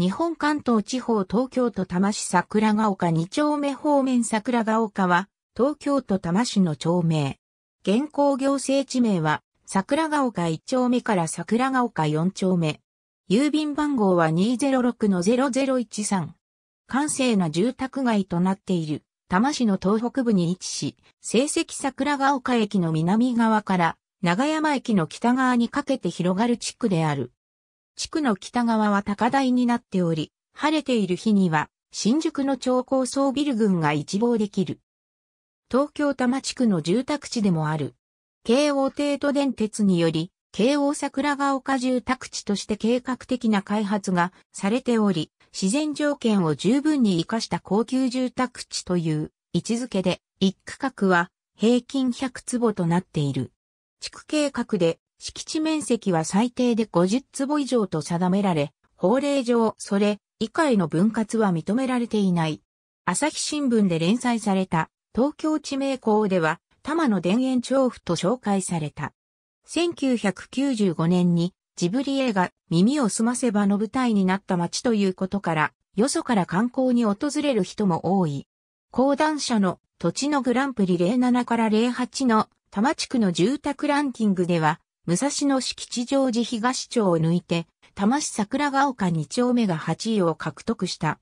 日本関東地方東京都多摩市桜ヶ丘2丁目方面桜ヶ丘は、東京都多摩市の町名。現行行政地名は、桜ヶ丘1丁目から桜ヶ丘4丁目。郵便番号は206-0013。閑静な住宅街となっている、多摩市の東北部に位置し、成績桜ヶ丘駅の南側から、長山駅の北側にかけて広がる地区である。地区の北側は高台になっており、晴れている日には、新宿の超高層ビル群が一望できる。東京多摩地区の住宅地でもある。京王帝都電鉄により、京王桜ヶ丘住宅地として計画的な開発がされており、自然条件を十分に活かした高級住宅地という位置づけで、一区画は平均100坪となっている。地区計画で敷地面積は最低で50坪以上と定められ、法令上それ以下への分割は認められていない。朝日新聞で連載された東京地名校では多摩の田園調布と紹介された。1995年にジブリ映画耳をすませばの舞台になった街ということから、よそから観光に訪れる人も多い。講談社の土地のグランプリ07から08の多摩地区の住宅ランキングでは、武蔵野敷地上寺東町を抜いて、多摩市桜ヶ丘2丁目が8位を獲得した。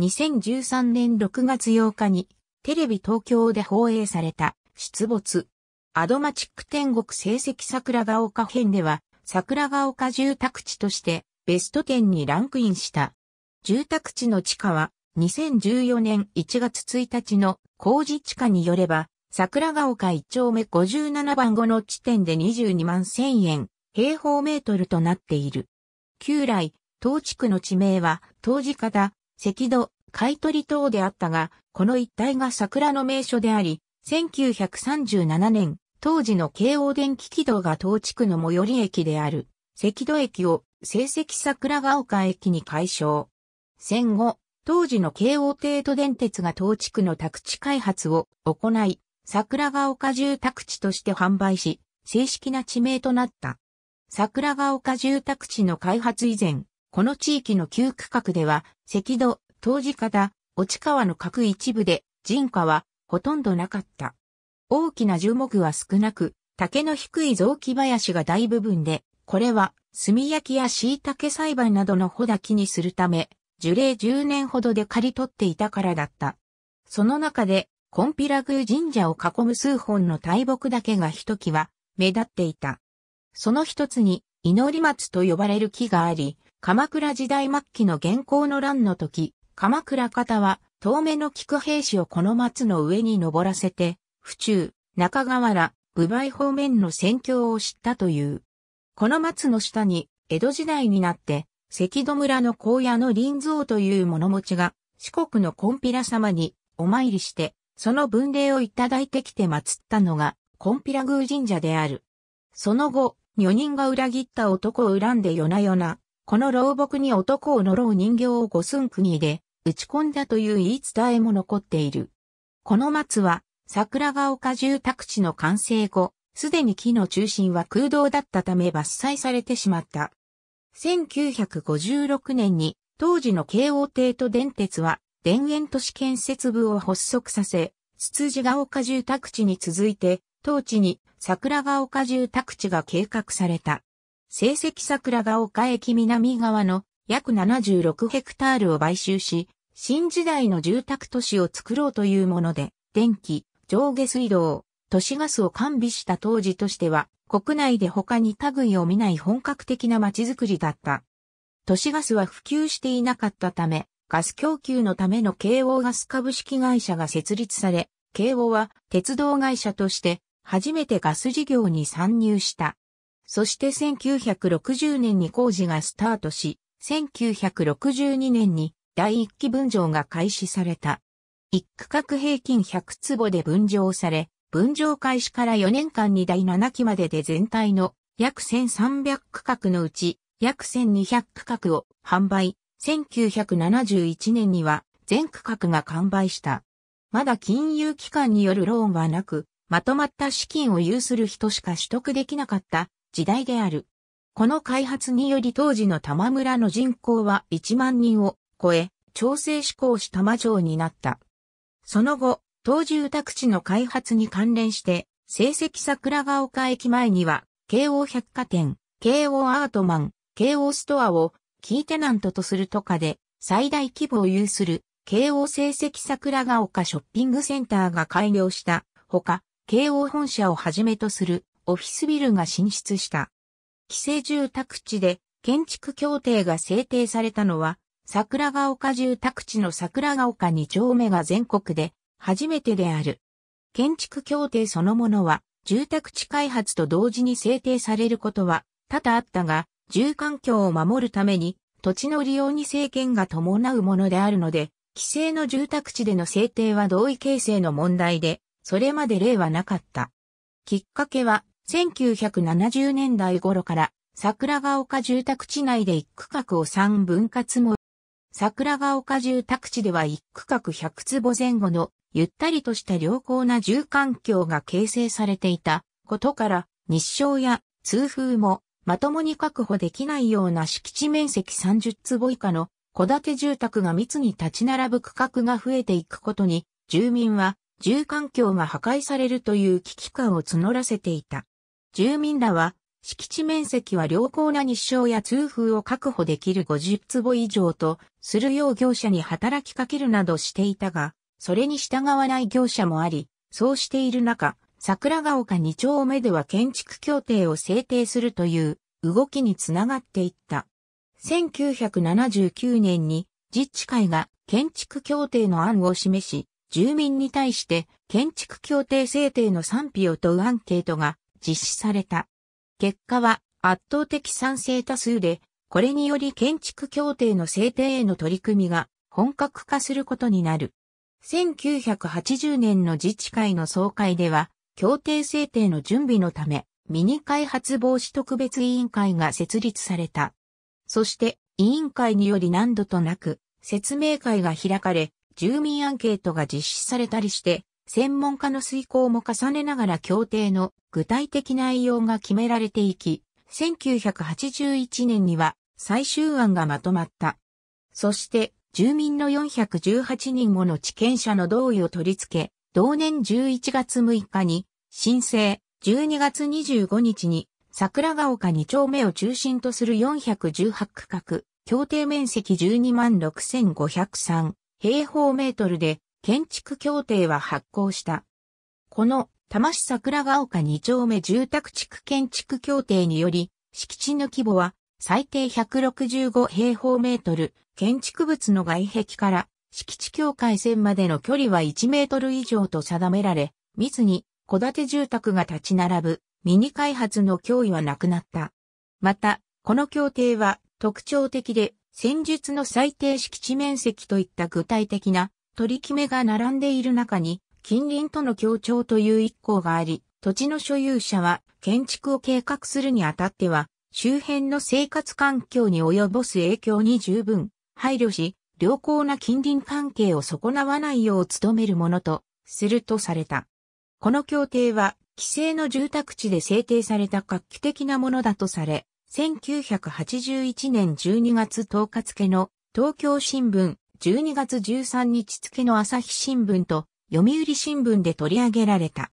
2013年6月8日に、テレビ東京で放映された、出没。アドマチック天国成績桜ヶ丘編では、桜ヶ丘住宅地として、ベスト10にランクインした。住宅地の地価は、2014年1月1日の工事地価によれば、桜ヶ丘1丁目57番後の地点で22万1000円、平方メートルとなっている。旧来、当地区の地名は、当時方、赤土、買取等であったが、この一帯が桜の名所であり、1937年、当時の京王電気軌道が当地区の最寄り駅である、赤土駅を、成績桜ヶ丘駅に改称。戦後、当時の京王帝都電鉄が当地区の宅地開発を行い、桜ヶ丘住宅地として販売し、正式な地名となった。桜ヶ丘住宅地の開発以前、この地域の旧区画では、赤土、当時方、落川の各一部で、人家はほとんどなかった。大きな樹木は少なく、竹の低い雑木林が大部分で、これは炭焼きや椎茸栽培などの穂だきにするため、樹齢10年ほどで刈り取っていたからだった。その中でコンピラ宮神社を囲む数本の大木だけがひときわ目立っていた。その一つに祈り松と呼ばれる木があり、鎌倉時代末期の元寇の乱の時、鎌倉方は遠目の菊兵士をこの松の上に登らせて、府中、中河原、部梅方面の戦況を知ったという。この松の下に、江戸時代になって、関戸村の荒野の林蔵という物持ちが、四国のコンピラ様にお参りして、その分霊をいただいてきて祀ったのが、コンピラ宮神社である。その後、女人が裏切った男を恨んで夜な夜な、この老木に男を呪う人形を五寸国で打ち込んだという言い伝えも残っている。この松は、桜ヶ丘住宅地の完成後、すでに木の中心は空洞だったため伐採されてしまった。1956年に当時の京王帝と電鉄は田園都市建設部を発足させ、つつじが丘住宅地に続いて、当地に桜が丘住宅地が計画された。成績桜が丘駅南側の約76ヘクタールを買収し、新時代の住宅都市を作ろうというもので、電気、上下水道、都市ガスを完備した当時としては、国内で他に類を見ない本格的な街づくりだった。都市ガスは普及していなかったため、ガス供給のための京王ガス株式会社が設立され、京王は鉄道会社として初めてガス事業に参入した。そして1960年に工事がスタートし、1962年に第1期分譲が開始された。1区画平均100坪で分譲され、分譲開始から4年間に第7期までで全体の約1300区画のうち約1200区画を販売、1971年には全区画が完売した。まだ金融機関によるローンはなく、まとまった資金を有する人しか取得できなかった時代である。この開発により当時の玉村の人口は1万人を超え、調整志向し玉城になった。その後、当住宅地の開発に関連して、成績桜ヶ丘駅前には、京王百貨店、京王アートマン、京王ストアをキーテナントとするとかで、最大規模を有する、京王成績桜ヶ丘ショッピングセンターが開業したほか、京王本社をはじめとするオフィスビルが進出した。規制住宅地で建築協定が制定されたのは、桜ヶ丘住宅地の桜ヶ丘2丁目が全国で初めてである。建築協定そのものは、住宅地開発と同時に制定されることは多々あったが、住環境を守るために土地の利用に制限が伴うものであるので、規制の住宅地での制定は同意形成の問題で、それまで例はなかった。きっかけは、1970年代頃から桜ヶ丘住宅地内で一区画を3分割も、桜ヶ丘住宅地では一区画100坪前後のゆったりとした良好な住環境が形成されていたことから日照や通風もまともに確保できないような敷地面積30坪以下の戸建て住宅が密に立ち並ぶ区画が増えていくことに、住民は住環境が破壊されるという危機感を募らせていた。住民らは、敷地面積は良好な日照や通風を確保できる50坪以上とするよう業者に働きかけるなどしていたが、それに従わない業者もあり、そうしている中、桜ヶ丘二丁目では建築協定を制定するという動きにつながっていった。1979年に自治会が建築協定の案を示し、住民に対して建築協定制定の賛否を問うアンケートが実施された。結果は圧倒的賛成多数で、これにより建築協定の制定への取り組みが本格化することになる。1980年の自治会の総会では、協定制定の準備のため、ミニ開発防止特別委員会が設立された。そして、委員会により何度となく、説明会が開かれ、住民アンケートが実施されたりして、専門家の遂行も重ねながら協定の具体的内容が決められていき、1981年には最終案がまとまった。そして、住民の418人もの地権者の同意を取り付け、同年11月6日に申請、12月25日に、桜ヶ丘2丁目を中心とする418区画、協定面積126,503平方メートルで、建築協定は発行した。この、多摩市桜ヶ丘2丁目住宅地区建築協定により、敷地の規模は、最低165平方メートル、建築物の外壁から敷地境界線までの距離は1メートル以上と定められ、密に戸建て住宅が立ち並ぶミニ開発の脅威はなくなった。また、この協定は特徴的で戦術の最低敷地面積といった具体的な取り決めが並んでいる中に近隣との協調という一項があり、土地の所有者は建築を計画するにあたっては周辺の生活環境に及ぼす影響に十分配慮し、良好な近隣関係を損なわないよう努めるものとするとされた。この協定は、規制の住宅地で制定された画期的なものだとされ、1981年12月10日付の東京新聞、12月13日付の朝日新聞と読売新聞で取り上げられた。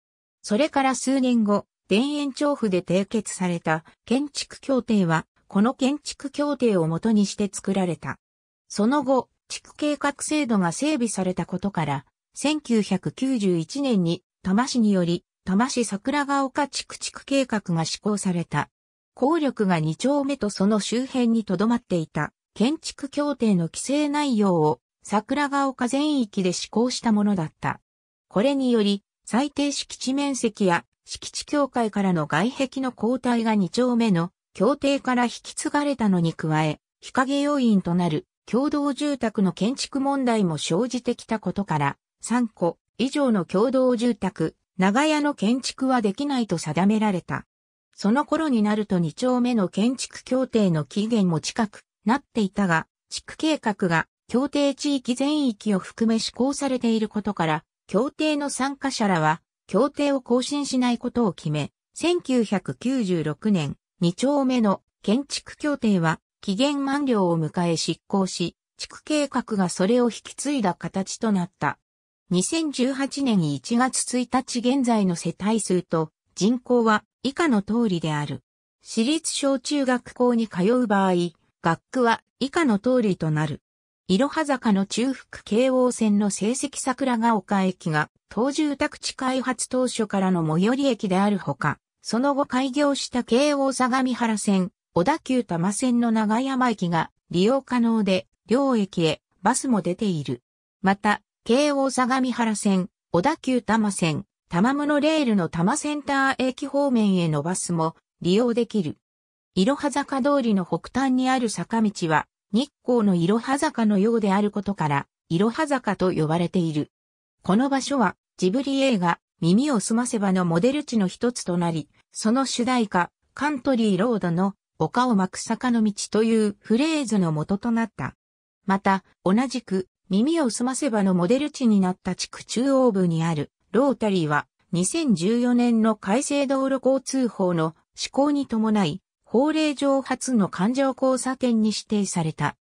それから数年後、田園調布で締結された建築協定は、この建築協定をもとにして作られた。その後、地区計画制度が整備されたことから、1991年に多摩市により、多摩市桜ヶ丘地区地区計画が施行された。効力が2丁目とその周辺に留まっていた建築協定の規制内容を桜ヶ丘全域で施行したものだった。これにより、最低敷地面積や敷地境界からの外壁の交代が2丁目の協定から引き継がれたのに加え、日陰要因となる共同住宅の建築問題も生じてきたことから、3個以上の共同住宅、長屋の建築はできないと定められた。その頃になると2丁目の建築協定の期限も近くなっていたが、地区計画が協定地域全域を含め施行されていることから、協定の参加者らは、協定を更新しないことを決め、1996年、2丁目の建築協定は期限満了を迎え執行し、地区計画がそれを引き継いだ形となった。2018年1月1日現在の世帯数と人口は以下の通りである。私立小中学校に通う場合、学区は以下の通りとなる。いろは坂の中腹京王線の成績桜ヶ丘駅が、東住宅地開発当初からの最寄り駅であるほか、その後開業した京王相模原線、小田急多摩線の長山駅が利用可能で、両駅へバスも出ている。また、京王相模原線、小田急多摩線、玉室レールの多摩センター駅方面へのバスも利用できる。いろは坂通りの北端にある坂道は、日光のいろは坂のようであることから、いろは坂と呼ばれている。この場所は、ジブリ映画、耳をすませばのモデル地の一つとなり、その主題歌、カントリーロードの丘を巻く坂の道というフレーズの元となった。また、同じく耳をすませばのモデル地になった地区中央部にあるロータリーは2014年の改正道路交通法の施行に伴い法令上初の環状交差点に指定された。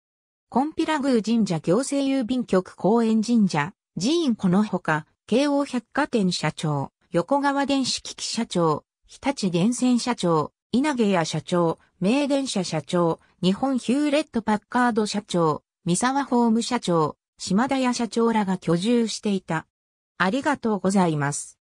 コンピラ宮神社行政郵便局公園神社、寺院このほか、京王百貨店社長、横川電子機器社長、日立電線社長、稲毛屋社長、名電社社長、日本ヒューレットパッカード社長、三沢法務社長、島田屋社長らが居住していた。ありがとうございます。